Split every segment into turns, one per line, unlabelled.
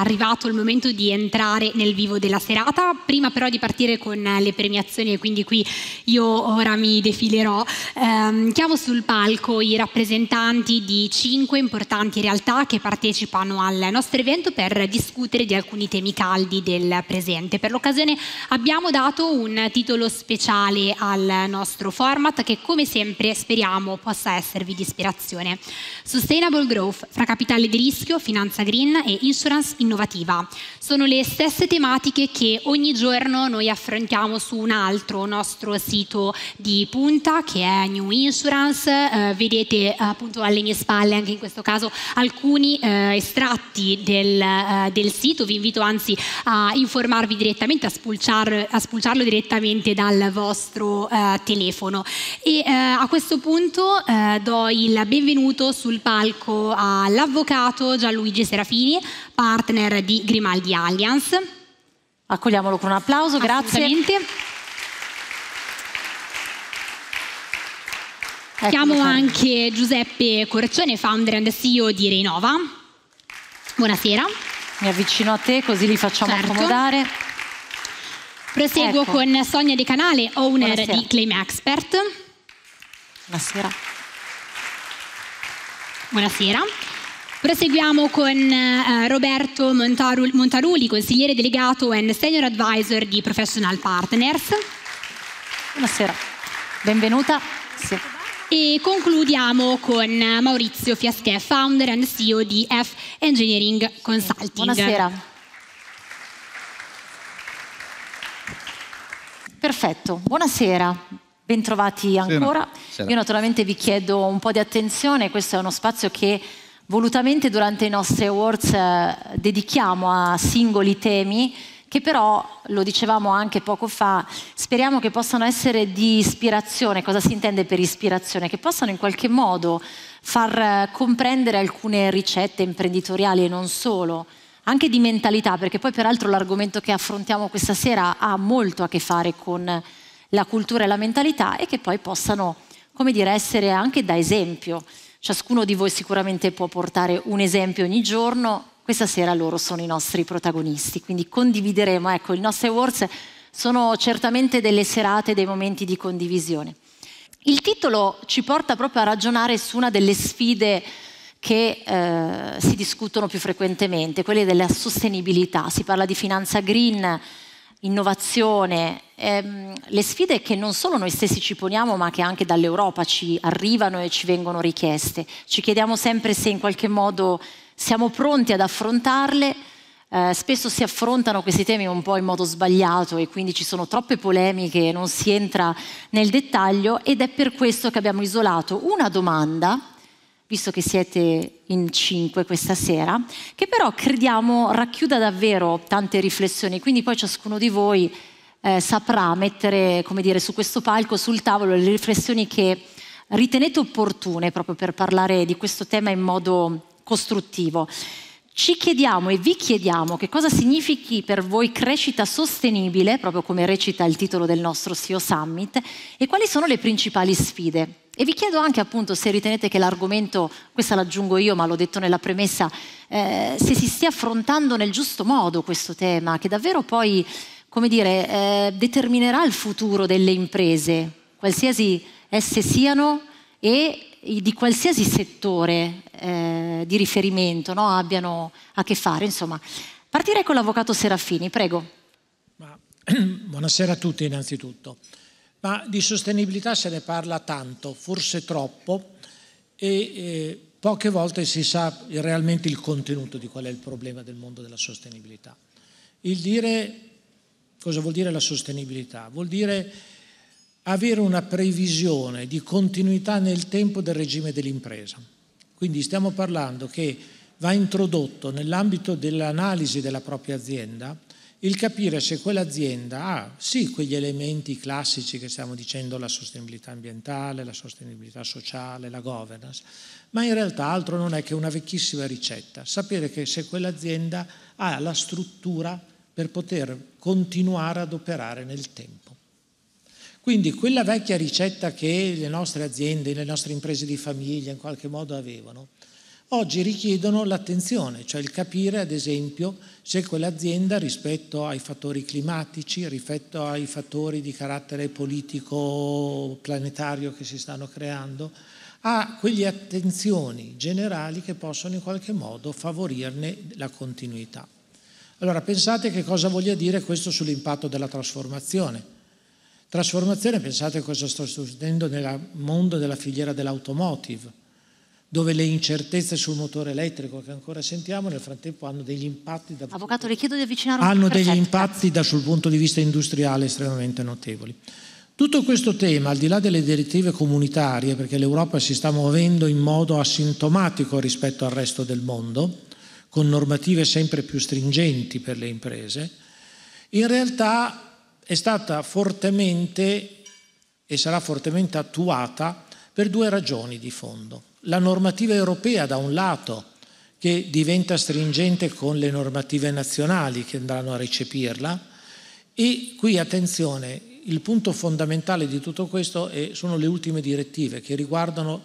arrivato il momento di entrare nel vivo della serata. Prima però di partire con le premiazioni, e quindi qui io ora mi defilerò, ehm, chiamo sul palco i rappresentanti di cinque importanti realtà che partecipano al nostro evento per discutere di alcuni temi caldi del presente. Per l'occasione abbiamo dato un titolo speciale al nostro format che come sempre speriamo possa esservi di ispirazione. Sustainable Growth fra capitale di rischio, finanza green e insurance in innovativa. Sono le stesse tematiche che ogni giorno noi affrontiamo su un altro nostro sito di punta che è New Insurance, eh, vedete appunto alle mie spalle anche in questo caso alcuni eh, estratti del, eh, del, sito, vi invito anzi a informarvi direttamente, a, spulciar, a spulciarlo direttamente dal vostro eh, telefono. E eh, a questo punto eh, do il benvenuto sul palco all'avvocato Gianluigi Serafini, partner di Grimaldi Alliance. Accogliamolo con un applauso, grazie. Chiamo ecco, anche Giuseppe Corcione, founder and CEO di Renova. Buonasera.
Mi avvicino a te così li facciamo certo.
accomodare. Proseguo ecco. con Sonia De Canale, owner Buonasera. di Claim Expert. Buonasera. Buonasera. Proseguiamo con eh, Roberto Montaru- Montaruli, consigliere delegato e senior advisor di Professional Partners.
Buonasera, benvenuta. Sì.
E concludiamo con Maurizio Fiasche, founder and CEO di F Engineering Consulting. Buonasera.
Perfetto, buonasera. Bentrovati ancora. Buonasera. Io naturalmente vi chiedo un po' di attenzione, questo è uno spazio che Volutamente durante i nostri awards eh, dedichiamo a singoli temi che però, lo dicevamo anche poco fa, speriamo che possano essere di ispirazione, cosa si intende per ispirazione, che possano in qualche modo far eh, comprendere alcune ricette imprenditoriali e non solo, anche di mentalità, perché poi peraltro l'argomento che affrontiamo questa sera ha molto a che fare con la cultura e la mentalità e che poi possano, come dire, essere anche da esempio. Ciascuno di voi sicuramente può portare un esempio ogni giorno. Questa sera loro sono i nostri protagonisti, quindi condivideremo. Ecco, i nostri awards sono certamente delle serate, dei momenti di condivisione. Il titolo ci porta proprio a ragionare su una delle sfide che eh, si discutono più frequentemente, quelle della sostenibilità. Si parla di finanza green, innovazione, ehm, le sfide che non solo noi stessi ci poniamo, ma che anche dall'Europa ci arrivano e ci vengono richieste. Ci chiediamo sempre se in qualche modo siamo pronti ad affrontarle. Eh, spesso si affrontano questi temi un po' in modo sbagliato e quindi ci sono troppe polemiche, e non si entra nel dettaglio ed è per questo che abbiamo isolato una domanda visto che siete in cinque questa sera, che però crediamo racchiuda davvero tante riflessioni, quindi poi ciascuno di voi eh, saprà mettere, come dire, su questo palco, sul tavolo, le riflessioni che ritenete opportune proprio per parlare di questo tema in modo costruttivo. Ci chiediamo e vi chiediamo che cosa significhi per voi crescita sostenibile, proprio come recita il titolo del nostro CEO Summit, e quali sono le principali sfide e vi chiedo anche appunto se ritenete che l'argomento, questa l'aggiungo io ma l'ho detto nella premessa, eh, se si stia affrontando nel giusto modo questo tema, che davvero poi, come dire, eh, determinerà il futuro delle imprese, qualsiasi esse siano e di qualsiasi settore eh, di riferimento no, abbiano a che fare. Insomma, partirei con l'avvocato Serafini, prego.
Buonasera a tutti innanzitutto ma di sostenibilità se ne parla tanto, forse troppo, e eh, poche volte si sa realmente il contenuto di qual è il problema del mondo della sostenibilità. Il dire cosa vuol dire la sostenibilità? Vuol dire avere una previsione di continuità nel tempo del regime dell'impresa. Quindi stiamo parlando che va introdotto nell'ambito dell'analisi della propria azienda il capire se quell'azienda ha sì quegli elementi classici che stiamo dicendo, la sostenibilità ambientale, la sostenibilità sociale, la governance, ma in realtà altro non è che una vecchissima ricetta, sapere che se quell'azienda ha la struttura per poter continuare ad operare nel tempo. Quindi quella vecchia ricetta che le nostre aziende, le nostre imprese di famiglia in qualche modo avevano, oggi richiedono l'attenzione, cioè il capire ad esempio se quell'azienda rispetto ai fattori climatici, rispetto ai fattori di carattere politico planetario che si stanno creando, ha quelle attenzioni generali che possono in qualche modo favorirne la continuità. Allora pensate che cosa voglia dire questo sull'impatto della trasformazione. Trasformazione, pensate cosa sto succedendo nel mondo della filiera dell'automotive dove le incertezze sul motore elettrico che ancora sentiamo nel frattempo hanno degli impatti da, Avvocato, le chiedo di avvicinare un hanno degli impatti da, sul punto di vista industriale estremamente notevoli. Tutto questo tema, al di là delle direttive comunitarie, perché l'Europa si sta muovendo in modo asintomatico rispetto al resto del mondo, con normative sempre più stringenti per le imprese, in realtà è stata fortemente e sarà fortemente attuata per due ragioni di fondo la normativa europea da un lato, che diventa stringente con le normative nazionali che andranno a recepirla, e qui attenzione, il punto fondamentale di tutto questo è, sono le ultime direttive che riguardano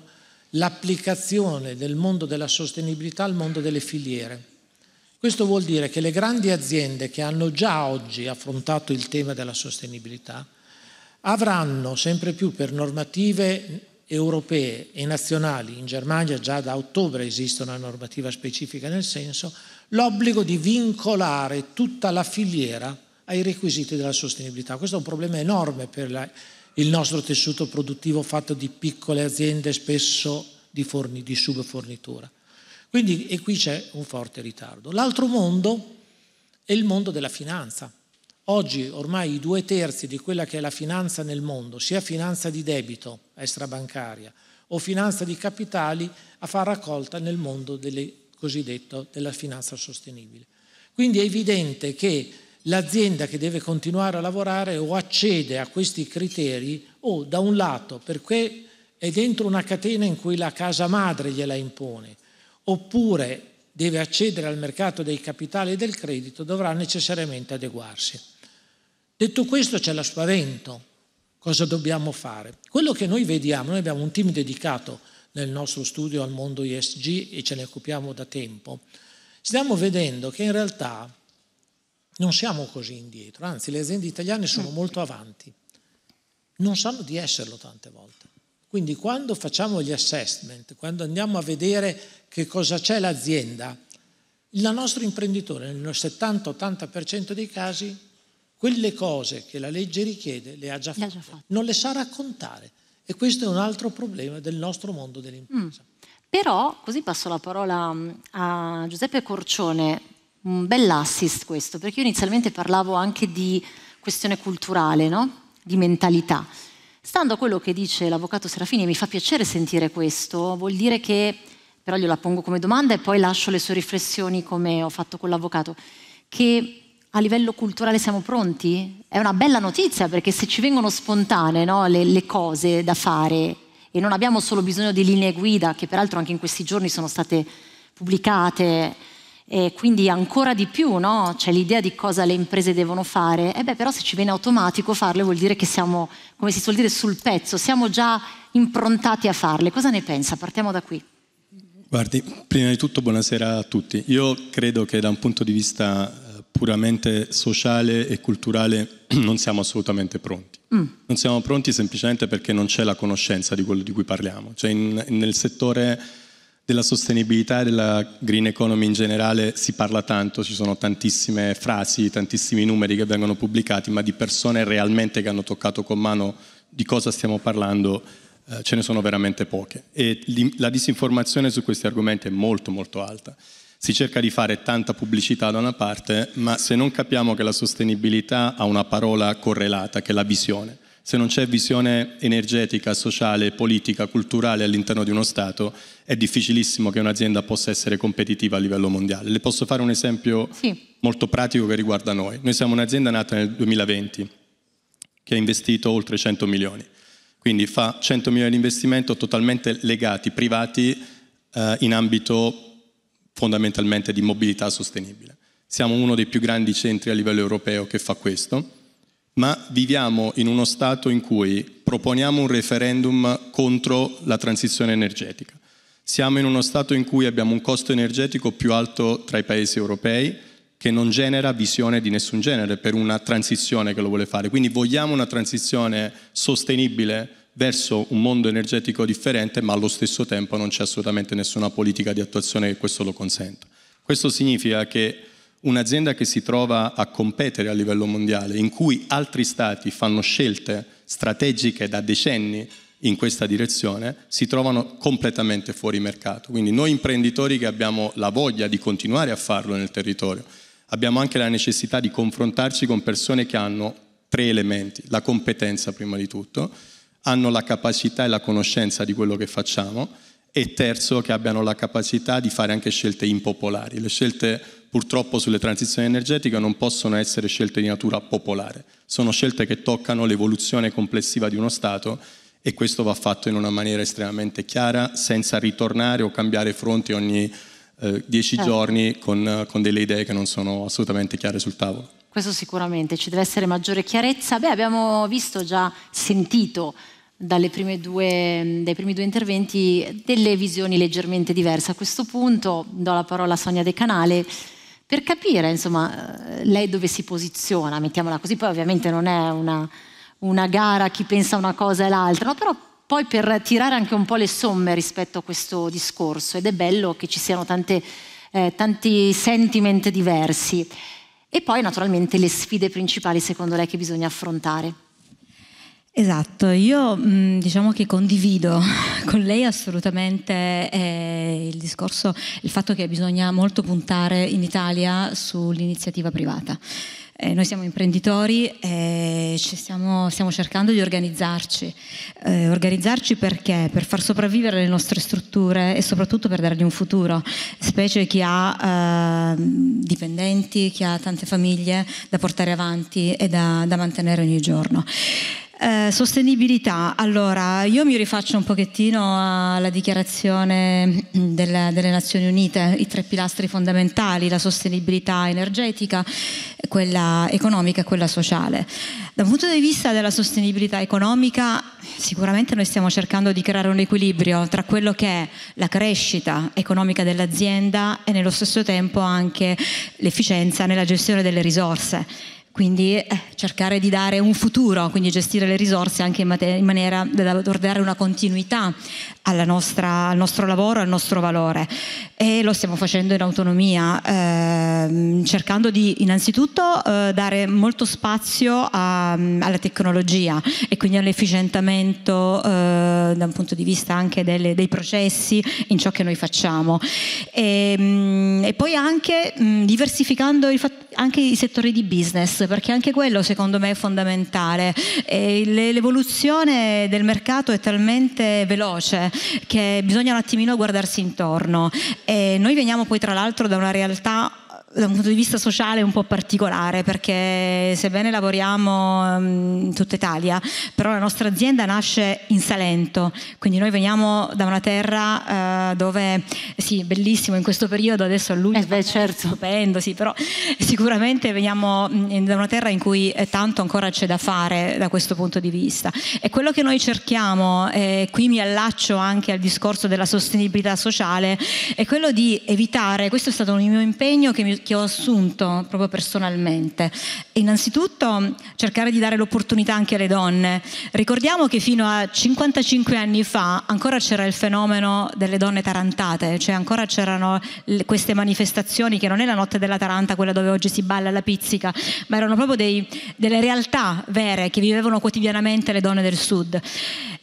l'applicazione del mondo della sostenibilità al mondo delle filiere. Questo vuol dire che le grandi aziende che hanno già oggi affrontato il tema della sostenibilità avranno sempre più per normative europee e nazionali, in Germania già da ottobre esiste una normativa specifica nel senso, l'obbligo di vincolare tutta la filiera ai requisiti della sostenibilità. Questo è un problema enorme per la, il nostro tessuto produttivo fatto di piccole aziende, spesso di, forni, di subfornitura. Quindi, e qui c'è un forte ritardo. L'altro mondo è il mondo della finanza. Oggi ormai i due terzi di quella che è la finanza nel mondo, sia finanza di debito extrabancaria o finanza di capitali, a far raccolta nel mondo delle, cosiddetto della finanza sostenibile. Quindi è evidente che l'azienda che deve continuare a lavorare o accede a questi criteri o da un lato perché è dentro una catena in cui la casa madre gliela impone, oppure deve accedere al mercato dei capitali e del credito, dovrà necessariamente adeguarsi. Detto questo c'è la spavento. Cosa dobbiamo fare? Quello che noi vediamo, noi abbiamo un team dedicato nel nostro studio al mondo ISG e ce ne occupiamo da tempo, stiamo vedendo che in realtà non siamo così indietro, anzi le aziende italiane sono mm. molto avanti, non sanno di esserlo tante volte. Quindi quando facciamo gli assessment, quando andiamo a vedere che cosa c'è l'azienda, il nostro imprenditore nel 70-80% dei casi quelle cose che la legge richiede le ha già fatte, le ha già fatte. non le sa raccontare. E questo è un altro problema del nostro mondo dell'impresa. Mm.
Però, così passo la parola mm, a Giuseppe Corcione, un bell'assist questo, perché io inizialmente parlavo anche di questione culturale, no? di mentalità. Stando a quello che dice l'avvocato Serafini, e mi fa piacere sentire questo, vuol dire che, però gliela pongo come domanda e poi lascio le sue riflessioni come ho fatto con l'avvocato, che a livello culturale siamo pronti? È una bella notizia perché se ci vengono spontanee no, le, le, cose da fare e non abbiamo solo bisogno di linee guida, che peraltro anche in questi giorni sono state pubblicate, e quindi ancora di più no, c'è l'idea di cosa le imprese devono fare, e beh, però se ci viene automatico farle vuol dire che siamo, come si suol dire, sul pezzo, siamo già improntati a farle. Cosa ne pensa? Partiamo da qui.
Guardi, prima di tutto buonasera a tutti. Io credo che da un punto di vista puramente sociale e culturale non siamo assolutamente pronti. Mm. Non siamo pronti semplicemente perché non c'è la conoscenza di quello di cui parliamo. Cioè in, nel settore della sostenibilità e della green economy in generale si parla tanto, ci sono tantissime frasi, tantissimi numeri che vengono pubblicati, ma di persone realmente che hanno toccato con mano di cosa stiamo parlando eh, ce ne sono veramente poche. E li, la disinformazione su questi argomenti è molto molto alta. Si cerca di fare tanta pubblicità da una parte, ma se non capiamo che la sostenibilità ha una parola correlata, che è la visione, se non c'è visione energetica, sociale, politica, culturale all'interno di uno Stato, è difficilissimo che un'azienda possa essere competitiva a livello mondiale. Le posso fare un esempio sì. molto pratico che riguarda noi. Noi siamo un'azienda nata nel 2020 che ha investito oltre 100 milioni, quindi fa 100 milioni di investimento totalmente legati, privati, eh, in ambito fondamentalmente di mobilità sostenibile. Siamo uno dei più grandi centri a livello europeo che fa questo, ma viviamo in uno Stato in cui proponiamo un referendum contro la transizione energetica. Siamo in uno Stato in cui abbiamo un costo energetico più alto tra i paesi europei, che non genera visione di nessun genere per una transizione che lo vuole fare. Quindi vogliamo una transizione sostenibile verso un mondo energetico differente, ma allo stesso tempo non c'è assolutamente nessuna politica di attuazione che questo lo consenta. Questo significa che un'azienda che si trova a competere a livello mondiale, in cui altri stati fanno scelte strategiche da decenni in questa direzione, si trovano completamente fuori mercato. Quindi noi imprenditori che abbiamo la voglia di continuare a farlo nel territorio, abbiamo anche la necessità di confrontarci con persone che hanno tre elementi, la competenza prima di tutto, hanno la capacità e la conoscenza di quello che facciamo e terzo che abbiano la capacità di fare anche scelte impopolari. Le scelte purtroppo sulle transizioni energetiche non possono essere scelte di natura popolare, sono scelte che toccano l'evoluzione complessiva di uno Stato e questo va fatto in una maniera estremamente chiara, senza ritornare o cambiare fronte ogni eh, dieci eh. giorni con, con delle idee che non sono assolutamente chiare sul tavolo
questo sicuramente, ci deve essere maggiore chiarezza. Beh, abbiamo visto già, sentito due, dai primi due interventi delle visioni leggermente diverse. A questo punto do la parola a Sonia De Canale per capire, insomma, eh, lei dove si posiziona, mettiamola così, poi ovviamente non è una, una gara chi pensa una cosa e l'altra, no? però poi per tirare anche un po' le somme rispetto a questo discorso ed è bello che ci siano tante, eh, tanti sentiment diversi. E poi naturalmente le sfide principali secondo lei che bisogna affrontare.
Esatto, io mm, diciamo che condivido con lei assolutamente eh, il discorso, il fatto che bisogna molto puntare in Italia sull'iniziativa privata. Eh, noi siamo imprenditori e stiamo, stiamo, cercando di organizzarci. Eh, organizzarci perché? Per far sopravvivere le nostre strutture e soprattutto per dargli un futuro, specie chi ha eh, dipendenti, chi ha tante famiglie da portare avanti e da, da mantenere ogni giorno. Eh, sostenibilità, allora io mi rifaccio un pochettino alla dichiarazione delle, delle, Nazioni Unite, i tre pilastri fondamentali, la sostenibilità energetica, quella economica e quella sociale. Da un punto di vista della sostenibilità economica sicuramente noi stiamo cercando di creare un equilibrio tra quello che è la crescita economica dell'azienda e nello stesso tempo anche l'efficienza nella gestione delle risorse quindi eh, cercare di dare un futuro, quindi gestire le risorse anche in, mater- in maniera da dare una continuità nostra, al nostro lavoro, al nostro valore. E lo stiamo facendo in autonomia, ehm, cercando di innanzitutto eh, dare molto spazio a, alla tecnologia e quindi all'efficientamento eh, da un punto di vista anche delle, dei processi in ciò che noi facciamo. E, ehm, mh, e poi anche mh, diversificando i fattori anche i settori di business, perché anche quello secondo me è fondamentale. l'evoluzione del mercato è talmente veloce che bisogna un attimino guardarsi intorno. E noi veniamo poi tra l'altro da una realtà da un punto di vista sociale un po' particolare perché sebbene lavoriamo mm, in tutta Italia, però la nostra azienda nasce in Salento, quindi noi veniamo da una terra eh, dove, sì, bellissimo in questo periodo, adesso a luglio, eh beh, certo. stupendo, sì, però sicuramente veniamo mm, da una terra in cui eh, tanto ancora c'è da fare da questo punto di vista. E quello che noi cerchiamo, e eh, qui mi allaccio anche al discorso della sostenibilità sociale, è quello di evitare, questo è stato un mio impegno che mi che ho assunto proprio personalmente. Innanzitutto cercare di dare l'opportunità anche alle donne. Ricordiamo che fino a 55 anni fa ancora c'era il fenomeno delle donne tarantate, cioè ancora c'erano queste manifestazioni che non è la notte della Taranta, quella dove oggi si balla la pizzica, ma erano proprio dei, delle realtà vere che vivevano quotidianamente le donne del sud.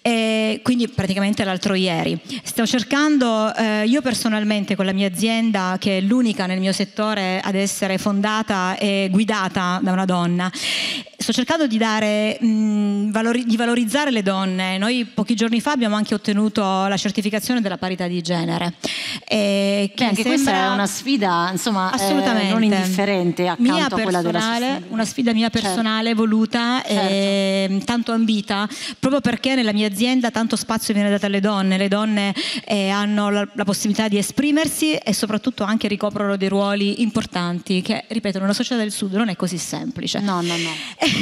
E quindi praticamente l'altro ieri. Sto cercando, eh, io personalmente con la mia azienda, che è l'unica nel mio settore ad essere fondata e guidata da una una donna. Sto cercando di, dare, mh, valori, di valorizzare le donne. Noi pochi giorni fa abbiamo anche ottenuto la certificazione della parità di genere. Eh, che Beh, anche questa è una sfida
insomma, eh, assolutamente eh, non indifferente accanto mia a quella della società.
Una sfida mia certo. personale, certo. voluta, certo. Eh, tanto ambita, proprio perché nella mia azienda tanto spazio viene dato alle donne. Le donne eh, hanno la, la possibilità di esprimersi e soprattutto anche ricoprono dei ruoli importanti che, ripeto, nella società del sud non è così semplice semplice. No, no, no.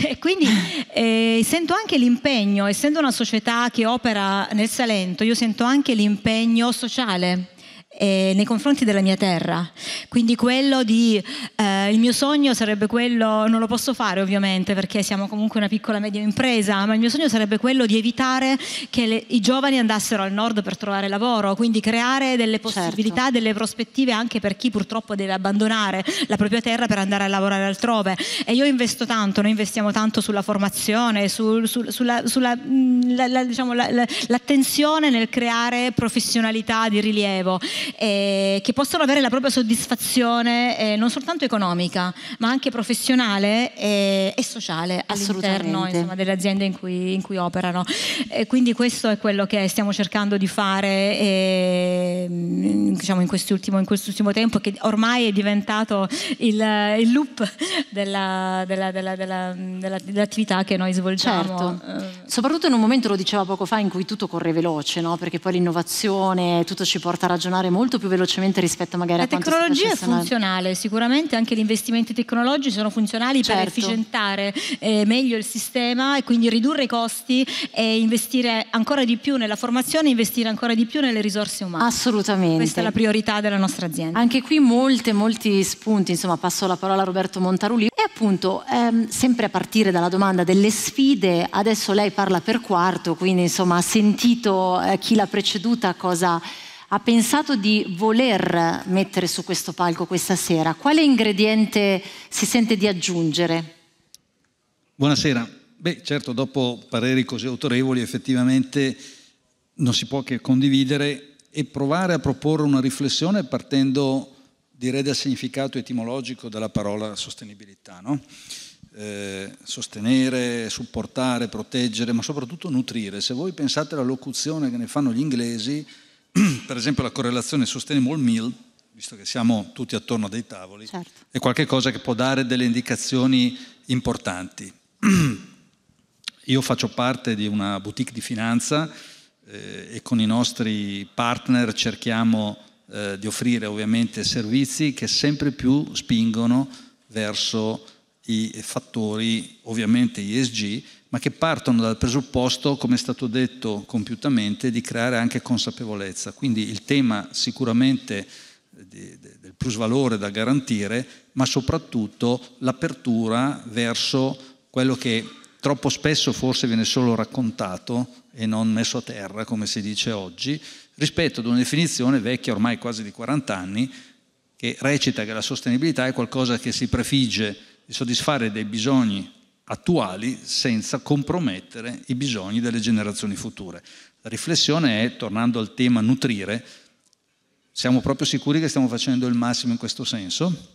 E quindi eh, sento anche l'impegno, essendo una società che opera nel Salento, io sento anche l'impegno sociale eh, nei confronti della mia terra. Quindi quello di, eh, il mio sogno sarebbe quello, non lo posso fare ovviamente perché siamo comunque una piccola media impresa, ma il mio sogno sarebbe quello di evitare che le, i giovani andassero al nord per trovare lavoro, quindi creare delle certo. possibilità, certo. delle prospettive anche per chi purtroppo deve abbandonare la propria terra per andare a lavorare altrove. E io investo tanto, noi investiamo tanto sulla formazione, su, su, sulla, sulla mh, mm, la, la, diciamo, l'attenzione nel creare professionalità di rilievo eh, che possono avere la propria soddisfazione eh, non soltanto economica, ma anche professionale e, eh, e sociale all'interno insomma, delle aziende in cui, in cui operano. E eh, quindi questo è quello che stiamo cercando di fare e, ehm, diciamo, in, quest'ultimo, in quest'ultimo tempo, che ormai è diventato il, il loop
della, della, della, dell'attività che noi svolgiamo. Certo. Eh. Soprattutto in un momento, lo diceva poco fa, in cui tutto corre veloce, no? perché poi l'innovazione, tutto ci porta a ragionare molto più velocemente rispetto magari la a quanto La tecnologia è funzionale,
sicuramente anche gli investimenti tecnologici sono funzionali certo. per efficientare eh, meglio il sistema e quindi ridurre i costi e investire ancora di più nella formazione, investire ancora di più nelle risorse umane.
Assolutamente. Questa è la
priorità della nostra azienda.
Anche qui molte, molti spunti, insomma passo la parola a Roberto Montarulli e appunto ehm, sempre a partire dalla domanda delle sfide, adesso lei parla per quarto, quindi insomma ha sentito eh, chi l'ha preceduta cosa ha pensato di voler mettere su questo palco questa sera, quale ingrediente si sente di aggiungere?
Buonasera. Beh, certo, dopo pareri così autorevoli effettivamente non si può che condividere e provare a proporre una riflessione partendo direi dal significato etimologico della parola sostenibilità. No? Eh, sostenere, supportare, proteggere, ma soprattutto nutrire. Se voi pensate alla locuzione che ne fanno gli inglesi, per esempio la correlazione sustainable meal, visto che siamo tutti attorno a dei tavoli, certo. è qualcosa che può dare delle indicazioni importanti. Io faccio parte di una boutique di finanza eh, e con i nostri partner cerchiamo eh, di offrire ovviamente servizi che sempre più spingono verso i fattori ovviamente ESG ma che partono dal presupposto, come è stato detto compiutamente, di creare anche consapevolezza. Quindi il tema sicuramente eh, del plusvalore da garantire, ma soprattutto l'apertura verso quello che troppo spesso forse viene solo raccontato e non messo a terra, come si dice oggi, rispetto ad una definizione vecchia ormai quasi di 40 anni, che recita che la sostenibilità è qualcosa che si prefigge di soddisfare dei bisogni attuali senza compromettere i bisogni delle generazioni future. La riflessione è, tornando al tema nutrire, siamo proprio sicuri che stiamo facendo il massimo in questo senso?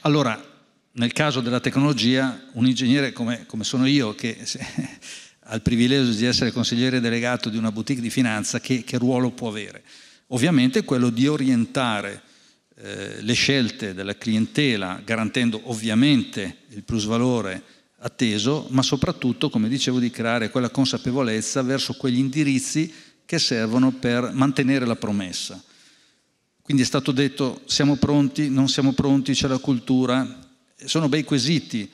Allora, nel caso della tecnologia, un ingegnere come, come sono io, che se, ha il privilegio di essere consigliere delegato di una boutique di finanza, che, che ruolo può avere? Ovviamente quello di orientare eh, le scelte della clientela, garantendo ovviamente il plusvalore atteso, ma soprattutto, come dicevo, di creare quella consapevolezza verso quegli indirizzi che servono per mantenere la promessa. Quindi è stato detto siamo pronti, non siamo pronti, c'è la cultura, sono bei quesiti,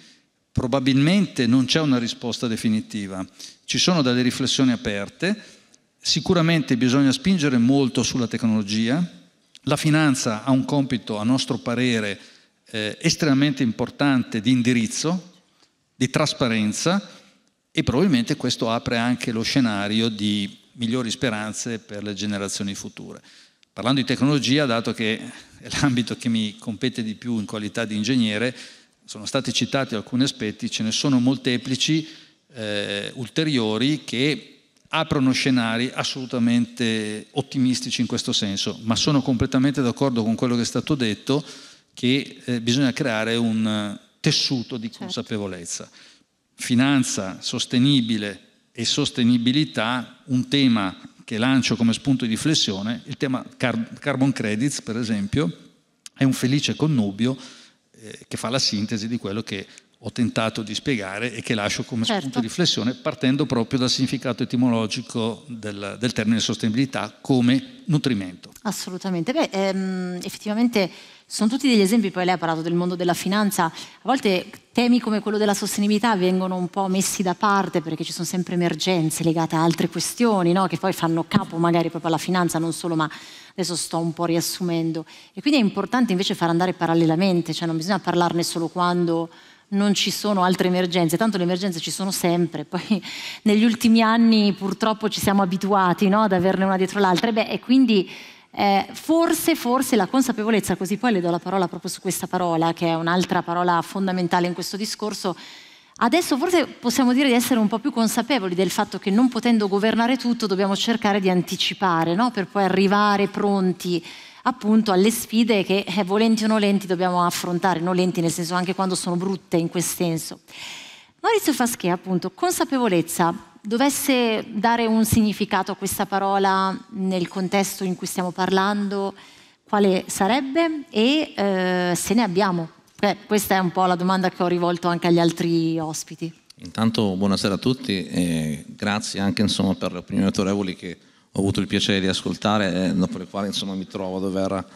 probabilmente non c'è una risposta definitiva, ci sono delle riflessioni aperte, sicuramente bisogna spingere molto sulla tecnologia, la finanza ha un compito a nostro parere eh, estremamente importante di indirizzo, di trasparenza e probabilmente questo apre anche lo scenario di migliori speranze per le generazioni future. Parlando di tecnologia, dato che è l'ambito che mi compete di più in qualità di ingegnere, sono stati citati alcuni aspetti, ce ne sono molteplici eh, ulteriori che aprono scenari assolutamente ottimistici in questo senso, ma sono completamente d'accordo con quello che è stato detto che eh, bisogna creare un, tessuto di certo. consapevolezza. Finanza sostenibile e sostenibilità, un tema che lancio come spunto di riflessione, il tema car- carbon credits, per esempio, è un felice connubio eh, che fa la sintesi di quello che ho tentato di spiegare e che lascio come certo. spunto di riflessione partendo proprio dal significato etimologico del, del termine sostenibilità come nutrimento.
Assolutamente, Beh, ehm, effettivamente sono tutti degli esempi, poi lei ha parlato del mondo della finanza, a volte temi come quello della sostenibilità vengono un po' messi da parte perché ci sono sempre emergenze legate a altre questioni no? che poi fanno capo magari proprio alla finanza, non solo, ma adesso sto un po' riassumendo. E quindi è importante invece far andare parallelamente, cioè non bisogna parlarne solo quando non ci sono altre emergenze, tanto le emergenze ci sono sempre, poi negli ultimi anni purtroppo ci siamo abituati no? ad averne una dietro l'altra e, beh, e quindi eh, forse, forse la consapevolezza, così poi le do la parola proprio su questa parola, che è un'altra parola fondamentale in questo discorso, adesso forse possiamo dire di essere un po' più consapevoli del fatto che non potendo governare tutto dobbiamo cercare di anticipare, no? per poi arrivare pronti appunto alle sfide che eh, volenti o nolenti dobbiamo affrontare, nolenti nel senso anche quando sono brutte in quel senso. Maurizio Faschè, appunto, consapevolezza, dovesse dare un significato a questa parola nel contesto in cui stiamo parlando, quale sarebbe e eh, se ne abbiamo? Beh, questa è un po' la domanda che ho rivolto anche agli altri ospiti.
Intanto buonasera a tutti e grazie anche insomma, per le opinioni autorevoli che ho avuto il piacere di ascoltare e dopo le quali insomma, mi trovo a dover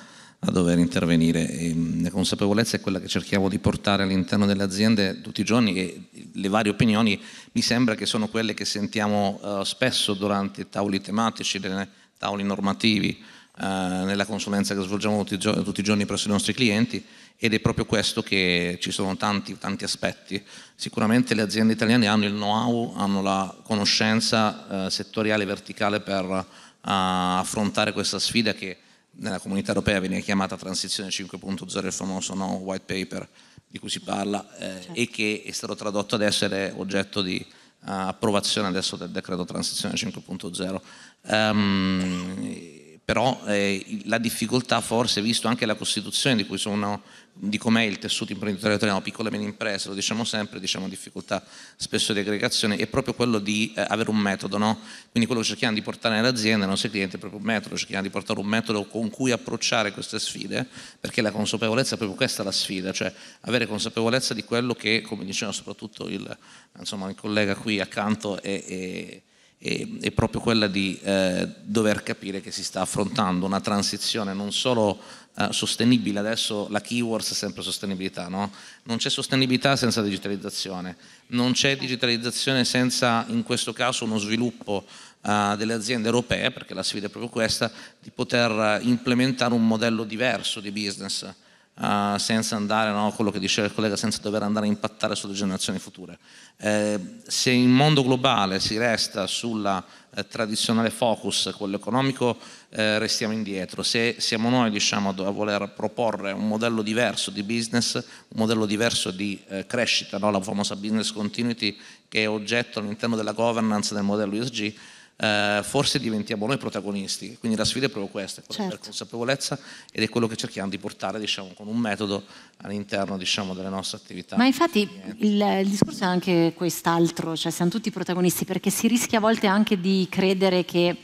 a dover intervenire. E ehm, la consapevolezza è quella che cerchiamo di portare all'interno delle aziende tutti i giorni e le varie opinioni mi sembra che sono quelle che sentiamo uh, spesso durante i tavoli tematici, nei tavoli normativi, uh, nella consulenza che svolgiamo tutti, tutti, i giorni presso i nostri clienti ed è proprio questo che ci sono tanti, tanti aspetti. Sicuramente le aziende italiane hanno il know-how, hanno la conoscenza uh, settoriale e verticale per affrontare questa sfida che nella comunità europea viene chiamata transizione 5.0, il famoso no, white paper di cui si parla eh, certo. e che è stato tradotto ad essere oggetto di uh, approvazione adesso del decreto transizione 5.0. Um, però eh, la difficoltà forse, visto anche la Costituzione di, cui sono, di com'è il tessuto imprenditoriale italiano, piccole e medie imprese, lo diciamo sempre, diciamo difficoltà spesso di aggregazione, è proprio quello di eh, avere un metodo, no? quindi quello che cerchiamo di portare nell'azienda, nei nostri clienti, è proprio un metodo, cerchiamo di portare un metodo con cui approcciare queste sfide, perché la consapevolezza è proprio questa la sfida, cioè avere consapevolezza di quello che, come diceva soprattutto il, insomma, il collega qui accanto, è, è è proprio quella di eh, dover capire che si sta affrontando una transizione non solo eh, sostenibile, adesso la keyword è sempre sostenibilità, no? non c'è sostenibilità senza digitalizzazione, non c'è digitalizzazione senza in questo caso uno sviluppo eh, delle aziende europee, perché la sfida è proprio questa, di poter eh, implementare un modello diverso di business uh, senza andare, no, quello che diceva il collega, senza dover andare a impattare sulle generazioni future. Eh, se in mondo globale si resta sul eh, tradizionale focus, quello economico, eh, restiamo indietro. Se siamo noi diciamo, a voler proporre un modello diverso di business, un modello diverso di eh, crescita, no, la famosa business continuity che è oggetto all'interno della governance del modello ESG, eh, forse diventiamo noi protagonisti. Quindi la sfida è proprio questa, quella certo. della consapevolezza ed è quello che cerchiamo di portare diciamo, con un metodo all'interno diciamo, delle nostre attività. Ma infatti
il, il, discorso è anche quest'altro, cioè siamo tutti protagonisti perché si rischia a volte anche di credere che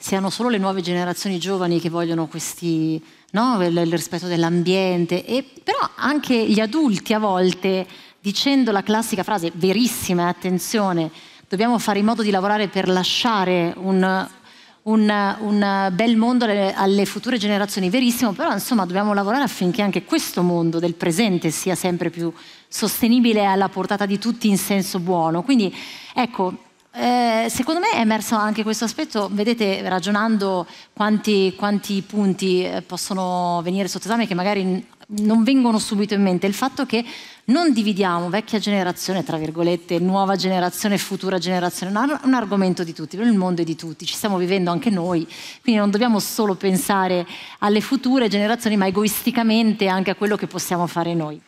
siano solo le nuove generazioni giovani che vogliono questi, no? il, il, rispetto dell'ambiente, e, però anche gli adulti a volte dicendo la classica frase verissima, eh, attenzione, dobbiamo fare in modo di lavorare per lasciare un, un, un bel mondo alle, alle, future generazioni, verissimo, però insomma dobbiamo lavorare affinché anche questo mondo del presente sia sempre più sostenibile e alla portata di tutti in senso buono. Quindi ecco, eh, secondo me è emerso anche questo aspetto, vedete ragionando quanti, quanti punti eh, possono venire sotto esame che magari non vengono subito in mente, il fatto che non dividiamo vecchia generazione, tra virgolette, nuova generazione, futura generazione, non è un argomento di tutti, il mondo è di tutti, ci stiamo vivendo anche noi, quindi non dobbiamo solo pensare alle future generazioni, ma egoisticamente anche a quello che possiamo fare noi.